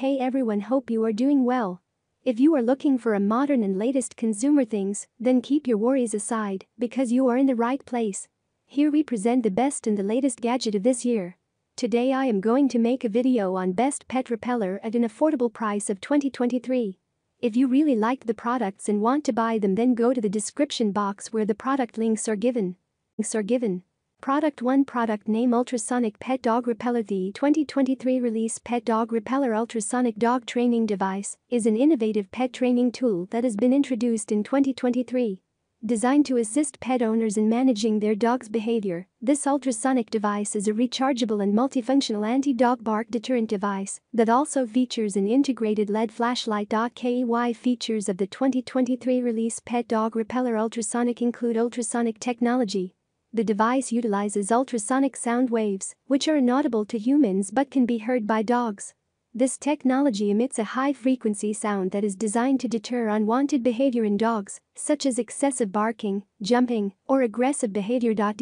Hey everyone hope you are doing well. If you are looking for a modern and latest consumer things, then keep your worries aside because you are in the right place. Here we present the best and the latest gadget of this year. Today I am going to make a video on best pet repeller at an affordable price of 2023. If you really like the products and want to buy them then go to the description box where the product links are given. Links are given. Product 1 Product Name Ultrasonic Pet Dog Repeller The 2023 release Pet Dog Repeller Ultrasonic Dog Training Device is an innovative pet training tool that has been introduced in 2023. Designed to assist pet owners in managing their dog's behavior, this ultrasonic device is a rechargeable and multifunctional anti-dog bark deterrent device that also features an integrated LED flashlight. KEY features of the 2023 release Pet Dog Repeller Ultrasonic include ultrasonic technology the device utilizes ultrasonic sound waves, which are inaudible to humans but can be heard by dogs. This technology emits a high-frequency sound that is designed to deter unwanted behavior in dogs, such as excessive barking, jumping, or aggressive behavior. DOG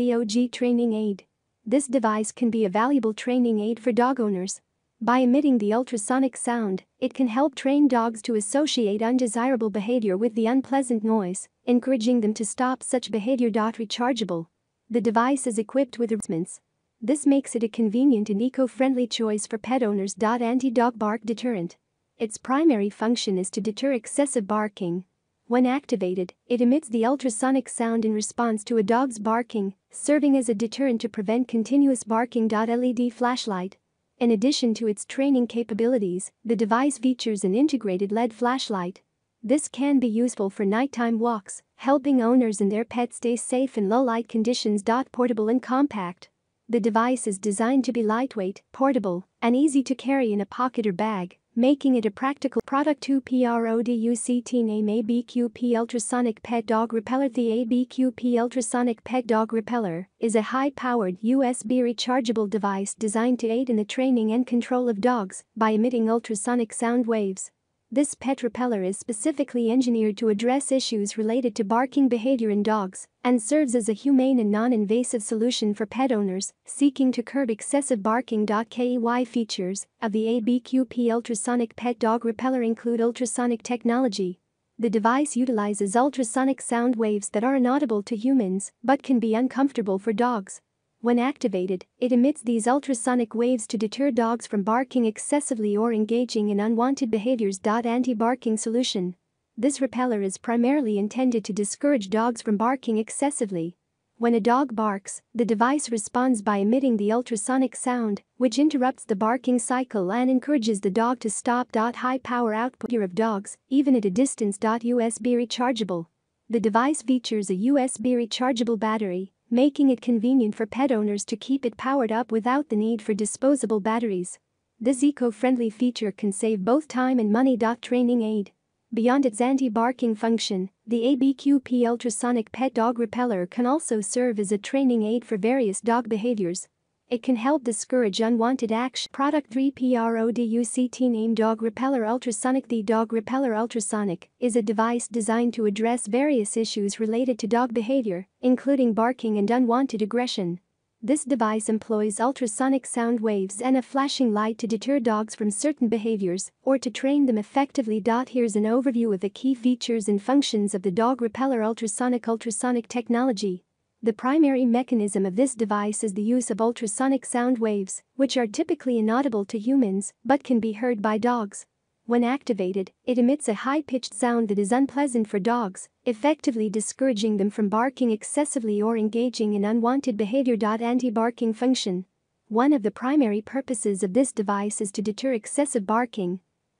Training Aid This device can be a valuable training aid for dog owners. By emitting the ultrasonic sound, it can help train dogs to associate undesirable behavior with the unpleasant noise, encouraging them to stop such behavior. Rechargeable the device is equipped with advancements. This makes it a convenient and eco-friendly choice for pet owners. Anti-dog bark deterrent. Its primary function is to deter excessive barking. When activated, it emits the ultrasonic sound in response to a dog's barking, serving as a deterrent to prevent continuous barking. LED flashlight. In addition to its training capabilities, the device features an integrated LED flashlight this can be useful for nighttime walks, helping owners and their pets stay safe in low-light conditions. Portable and compact. The device is designed to be lightweight, portable, and easy to carry in a pocket or bag, making it a practical product to PRODUCT name ABQP ultrasonic pet dog repeller The ABQP ultrasonic pet dog repeller is a high-powered USB rechargeable device designed to aid in the training and control of dogs by emitting ultrasonic sound waves this pet repeller is specifically engineered to address issues related to barking behavior in dogs and serves as a humane and non-invasive solution for pet owners seeking to curb excessive barking. KEY features of the ABQP ultrasonic pet dog repeller include ultrasonic technology. The device utilizes ultrasonic sound waves that are inaudible to humans but can be uncomfortable for dogs when activated, it emits these ultrasonic waves to deter dogs from barking excessively or engaging in unwanted behaviors. Anti-barking solution. This repeller is primarily intended to discourage dogs from barking excessively. When a dog barks, the device responds by emitting the ultrasonic sound, which interrupts the barking cycle and encourages the dog to stop. High power output of dogs, even at a distance. USB rechargeable. The device features a USB rechargeable battery making it convenient for pet owners to keep it powered up without the need for disposable batteries. This eco-friendly feature can save both time and money. Training aid. Beyond its anti-barking function, the ABQP ultrasonic pet dog repeller can also serve as a training aid for various dog behaviors, it can help discourage unwanted action. Product 3 PRODUCT name Dog Repeller Ultrasonic The Dog Repeller Ultrasonic is a device designed to address various issues related to dog behavior, including barking and unwanted aggression. This device employs ultrasonic sound waves and a flashing light to deter dogs from certain behaviors or to train them effectively. Here's an overview of the key features and functions of the dog repeller ultrasonic ultrasonic technology. The primary mechanism of this device is the use of ultrasonic sound waves, which are typically inaudible to humans but can be heard by dogs. When activated, it emits a high-pitched sound that is unpleasant for dogs, effectively discouraging them from barking excessively or engaging in unwanted behavior. Anti-barking function One of the primary purposes of this device is to deter excessive barking,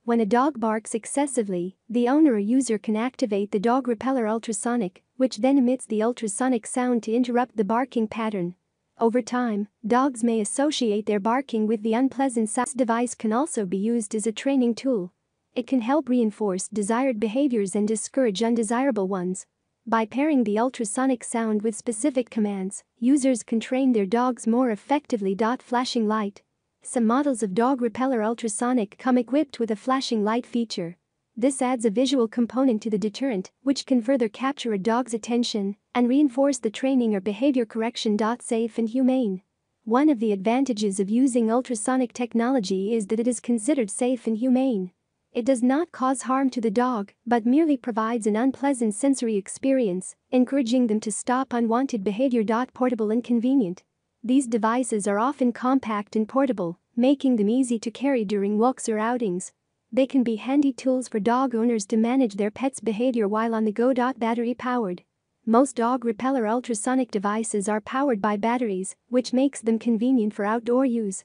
when a dog barks excessively, the owner or user can activate the dog repeller ultrasonic, which then emits the ultrasonic sound to interrupt the barking pattern. Over time, dogs may associate their barking with the unpleasant sound. device can also be used as a training tool. It can help reinforce desired behaviors and discourage undesirable ones. By pairing the ultrasonic sound with specific commands, users can train their dogs more effectively. Flashing light some models of Dog Repeller Ultrasonic come equipped with a flashing light feature. This adds a visual component to the deterrent, which can further capture a dog's attention and reinforce the training or behavior correction. Safe and humane. One of the advantages of using ultrasonic technology is that it is considered safe and humane. It does not cause harm to the dog, but merely provides an unpleasant sensory experience, encouraging them to stop unwanted behavior. Portable and convenient. These devices are often compact and portable, making them easy to carry during walks or outings. They can be handy tools for dog owners to manage their pet's behavior while on the go. Battery powered. Most dog repeller ultrasonic devices are powered by batteries, which makes them convenient for outdoor use.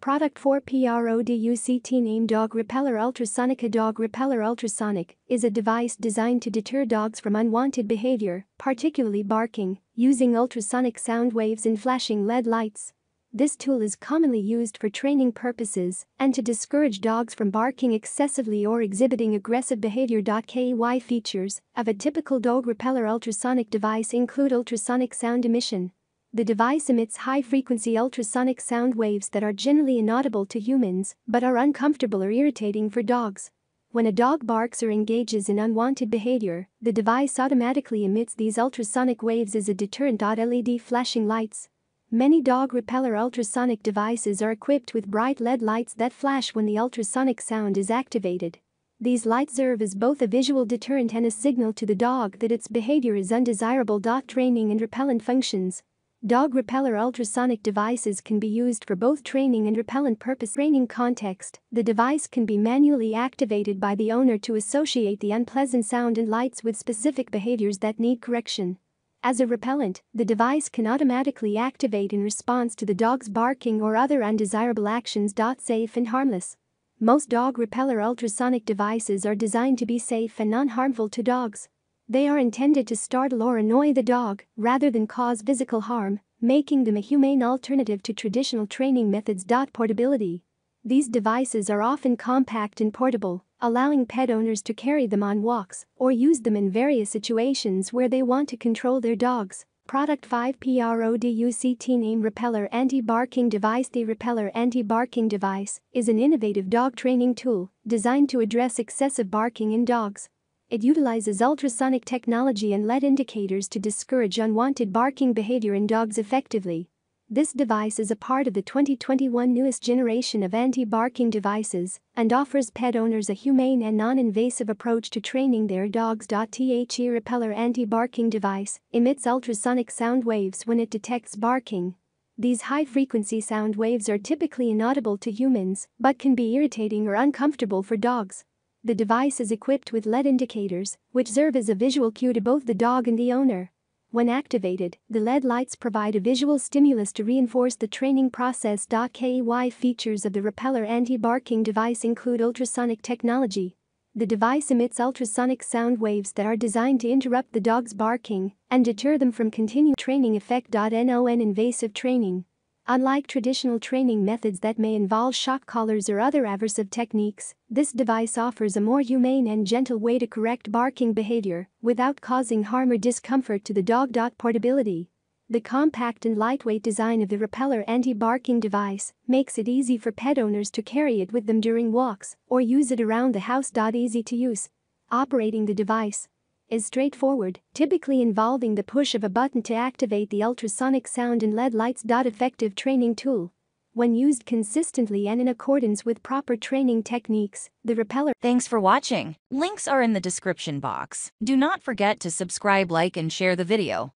Product 4 PRODUCT named Dog Repeller Ultrasonic A dog repeller ultrasonic is a device designed to deter dogs from unwanted behavior, particularly barking, using ultrasonic sound waves and flashing LED lights. This tool is commonly used for training purposes and to discourage dogs from barking excessively or exhibiting aggressive behavior. KY features of a typical dog repeller ultrasonic device include ultrasonic sound emission, the device emits high-frequency ultrasonic sound waves that are generally inaudible to humans but are uncomfortable or irritating for dogs. When a dog barks or engages in unwanted behavior, the device automatically emits these ultrasonic waves as a deterrent. LED flashing lights. Many dog repeller ultrasonic devices are equipped with bright LED lights that flash when the ultrasonic sound is activated. These lights serve as both a visual deterrent and a signal to the dog that its behavior is undesirable. Training and repellent functions Dog repeller ultrasonic devices can be used for both training and repellent purpose. Training context, the device can be manually activated by the owner to associate the unpleasant sound and lights with specific behaviors that need correction. As a repellent, the device can automatically activate in response to the dog's barking or other undesirable actions. Safe and harmless. Most dog repeller ultrasonic devices are designed to be safe and non harmful to dogs. They are intended to startle or annoy the dog rather than cause physical harm, making them a humane alternative to traditional training methods. Portability These devices are often compact and portable, allowing pet owners to carry them on walks or use them in various situations where they want to control their dogs. Product 5 PRODUCT Name Repeller Anti-Barking Device The Repeller Anti-Barking Device is an innovative dog training tool designed to address excessive barking in dogs it utilizes ultrasonic technology and LED indicators to discourage unwanted barking behavior in dogs effectively. This device is a part of the 2021 newest generation of anti-barking devices and offers pet owners a humane and non-invasive approach to training their dogs. The repeller anti-barking device emits ultrasonic sound waves when it detects barking. These high-frequency sound waves are typically inaudible to humans but can be irritating or uncomfortable for dogs. The device is equipped with LED indicators, which serve as a visual cue to both the dog and the owner. When activated, the LED lights provide a visual stimulus to reinforce the training process. KY features of the Repeller anti barking device include ultrasonic technology. The device emits ultrasonic sound waves that are designed to interrupt the dog's barking and deter them from continuing. training effect. Non invasive training Unlike traditional training methods that may involve shock collars or other aversive techniques, this device offers a more humane and gentle way to correct barking behavior without causing harm or discomfort to the dog. Portability The compact and lightweight design of the repeller anti-barking device makes it easy for pet owners to carry it with them during walks or use it around the house. Easy to use. Operating the device is straightforward, typically involving the push of a button to activate the ultrasonic sound and LED lights. Effective training tool. When used consistently and in accordance with proper training techniques, the repeller. Thanks for watching. Links are in the description box. Do not forget to subscribe, like, and share the video.